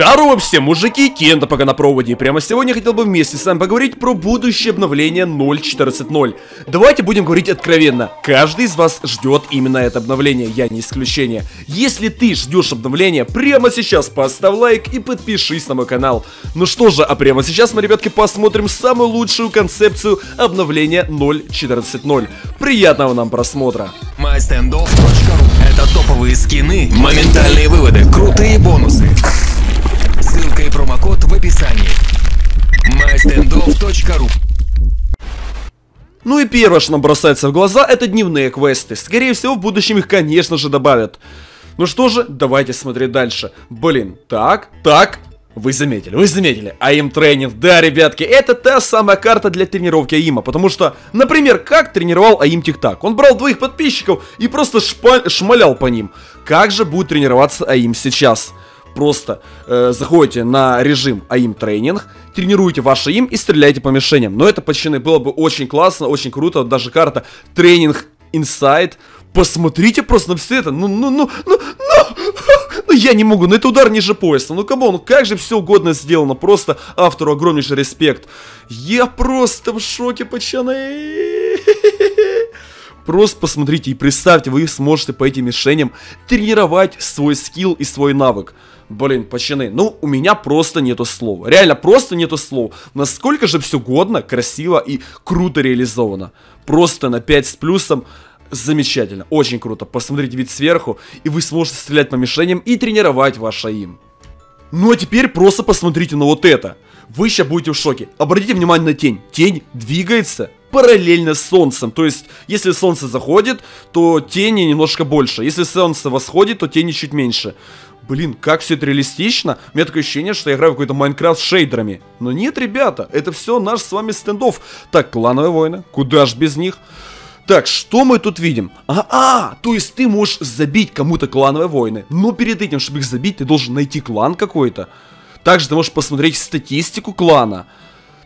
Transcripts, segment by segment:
Здорово всем, мужики, Кента пока на проводе. прямо сегодня хотел бы вместе с вами поговорить про будущее обновление 0.14.0. Давайте будем говорить откровенно. Каждый из вас ждет именно это обновление, я не исключение. Если ты ждешь обновления, прямо сейчас поставь лайк и подпишись на мой канал. Ну что же, а прямо сейчас мы, ребятки, посмотрим самую лучшую концепцию обновления 0.14.0. Приятного нам просмотра. Это топовые скины, моментальные выводы, крутые бонусы. Ссылка и промокод в описании. mystandoff.ru ну и первое, что нам бросается в глаза, это дневные квесты. Скорее всего, в будущем их, конечно же, добавят. Ну что же, давайте смотреть дальше. Блин, так, так, вы заметили, вы заметили. АИМ тренинг, да, ребятки, это та самая карта для тренировки АИМа. Потому что, например, как тренировал АИМ Тик-Так? Он брал двоих подписчиков и просто шпаль, шмалял по ним. Как же будет тренироваться АИМ сейчас? Просто э, заходите на режим AIM тренинг, тренируете ваше AIM и стреляйте по мишеням. Но это почти было бы очень классно, очень круто. Даже карта тренинг инсайд. Посмотрите просто на все это. Ну, ну, ну, ну, ну. Ну я не могу, но ну, это удар ниже пояса. Ну камон, ну, как же все угодно сделано. Просто автору огромнейший респект. Я просто в шоке, пацаны. Просто посмотрите и представьте, вы сможете по этим мишеням тренировать свой скилл и свой навык. Блин, пацаны, ну у меня просто нету слова, Реально, просто нету слов. Насколько же все годно, красиво и круто реализовано. Просто на 5 с плюсом замечательно, очень круто. Посмотрите вид сверху, и вы сможете стрелять по мишеням и тренировать ваше им. Ну а теперь просто посмотрите на вот это. Вы сейчас будете в шоке. Обратите внимание на тень. Тень двигается параллельно с солнцем. То есть, если солнце заходит, то тени немножко больше. Если солнце восходит, то тени чуть меньше. Блин, как все это реалистично. У меня такое ощущение, что я играю в какой-то Майнкрафт с шейдерами. Но нет, ребята, это все наш с вами стендов. Так, клановые войны, куда ж без них? Так, что мы тут видим? А-а, то есть ты можешь забить кому-то клановые войны. Но перед этим, чтобы их забить, ты должен найти клан какой-то. Также ты можешь посмотреть статистику клана.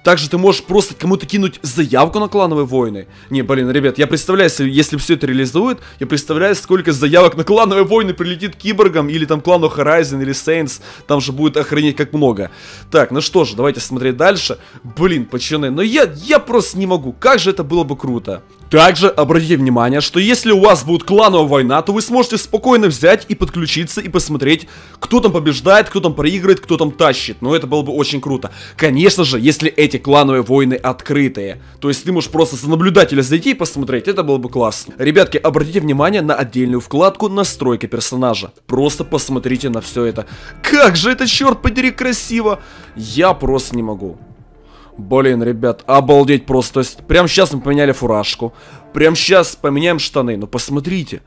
Также ты можешь просто кому-то кинуть заявку на клановые войны. Не, блин, ребят, я представляю, если, если все это реализует, я представляю, сколько заявок на клановые войны прилетит киборгам, или там клану Horizon, или Saints, там же будет охренеть как много. Так, ну что же, давайте смотреть дальше. Блин, пацаны, но ну я, я просто не могу, как же это было бы круто. Также обратите внимание, что если у вас будет клановая война, то вы сможете спокойно взять и подключиться и посмотреть, кто там побеждает, кто там проигрывает, кто там тащит. Но ну, это было бы очень круто. Конечно же, если эти клановые войны открытые. То есть ты можешь просто за наблюдателя зайти и посмотреть, это было бы классно. Ребятки, обратите внимание на отдельную вкладку «Настройка персонажа». Просто посмотрите на все это. Как же это, черт подери, красиво! Я просто не могу. Блин, ребят, обалдеть просто. То есть, прямо сейчас мы поменяли фуражку. Прямо сейчас поменяем штаны. но посмотрите.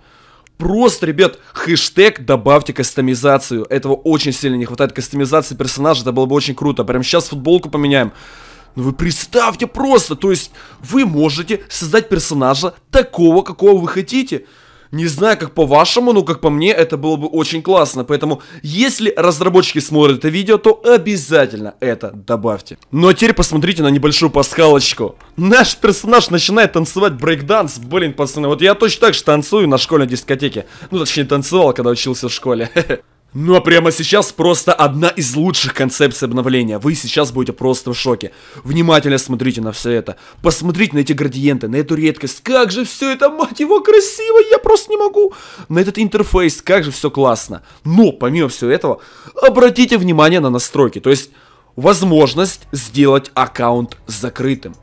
Просто, ребят, хэштег добавьте кастомизацию. Этого очень сильно не хватает. Кастомизации персонажа, это было бы очень круто. Прямо сейчас футболку поменяем. Ну вы представьте просто, то есть вы можете создать персонажа такого, какого вы хотите. Не знаю, как по-вашему, но как по мне, это было бы очень классно. Поэтому, если разработчики смотрят это видео, то обязательно это добавьте. Ну а теперь посмотрите на небольшую пасхалочку. Наш персонаж начинает танцевать брейкданс. Блин, пацаны, вот я точно так же танцую на школьной дискотеке. Ну, точнее, танцевал, когда учился в школе. Ну а прямо сейчас просто одна из лучших концепций обновления. Вы сейчас будете просто в шоке. Внимательно смотрите на все это. Посмотрите на эти градиенты, на эту редкость. Как же все это, мать его, красиво, я просто не могу. На этот интерфейс, как же все классно. Но, помимо всего этого, обратите внимание на настройки. То есть, возможность сделать аккаунт закрытым.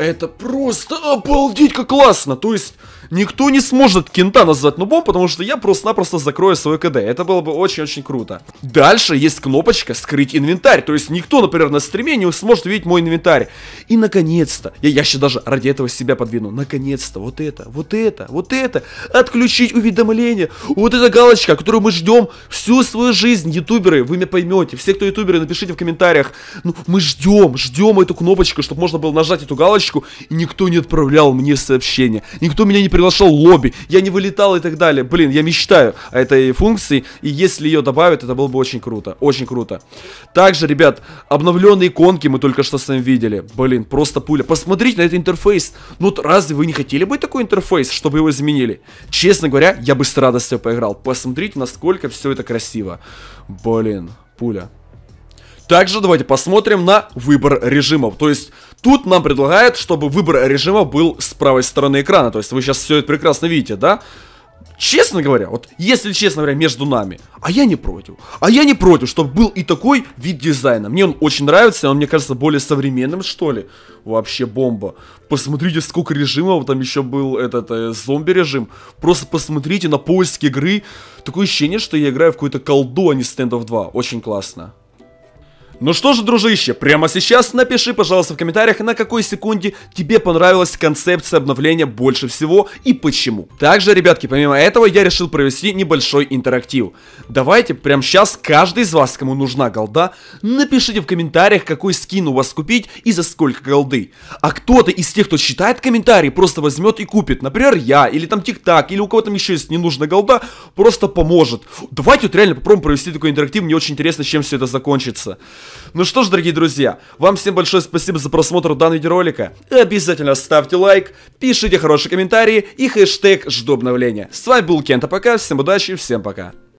Это просто обалдеть как классно! То есть, никто не сможет кента назвать нубом, потому что я просто-напросто закрою свой КД. Это было бы очень-очень круто. Дальше есть кнопочка «Скрыть инвентарь». То есть, никто, например, на стриме не сможет видеть мой инвентарь. И, наконец-то, я, я еще даже ради этого себя подвину. Наконец-то, вот это, вот это, вот это. Отключить уведомления. Вот эта галочка, которую мы ждем всю свою жизнь. Ютуберы, вы меня поймете. Все, кто ютуберы, напишите в комментариях. Ну, мы ждем, ждем эту кнопочку, чтобы можно было нажать эту галочку поддержку, и никто не отправлял мне сообщения, никто меня не приглашал в лобби, я не вылетал и так далее. Блин, я мечтаю о этой функции, и если ее добавят, это было бы очень круто, очень круто. Также, ребят, обновленные иконки мы только что с вами видели. Блин, просто пуля. Посмотрите на этот интерфейс. Ну, разве вы не хотели бы такой интерфейс, чтобы его изменили? Честно говоря, я бы с радостью поиграл. Посмотрите, насколько все это красиво. Блин, пуля. Также давайте посмотрим на выбор режимов. То есть тут нам предлагают, чтобы выбор режима был с правой стороны экрана. То есть вы сейчас все это прекрасно видите, да? Честно говоря, вот если честно говоря, между нами, а я не против. А я не против, чтобы был и такой вид дизайна. Мне он очень нравится, он мне кажется более современным, что ли. Вообще бомба. Посмотрите, сколько режимов, там еще был этот э, зомби-режим. Просто посмотрите на поиск игры. Такое ощущение, что я играю в какую-то колду, а не стендов 2. Очень классно. Ну что же, дружище, прямо сейчас напиши, пожалуйста, в комментариях, на какой секунде тебе понравилась концепция обновления больше всего и почему. Также, ребятки, помимо этого, я решил провести небольшой интерактив. Давайте прямо сейчас каждый из вас, кому нужна голда, напишите в комментариях, какой скин у вас купить и за сколько голды. А кто-то из тех, кто читает комментарии, просто возьмет и купит. Например, я, или там Тик-Так, или у кого там еще есть ненужная голда, просто поможет. Давайте вот реально попробуем провести такой интерактив, мне очень интересно, чем все это закончится. Ну что ж, дорогие друзья, вам всем большое спасибо за просмотр данного видеоролика. Обязательно ставьте лайк, пишите хорошие комментарии и хэштег «Жду обновления». С вами был Кента, пока, всем удачи, всем пока.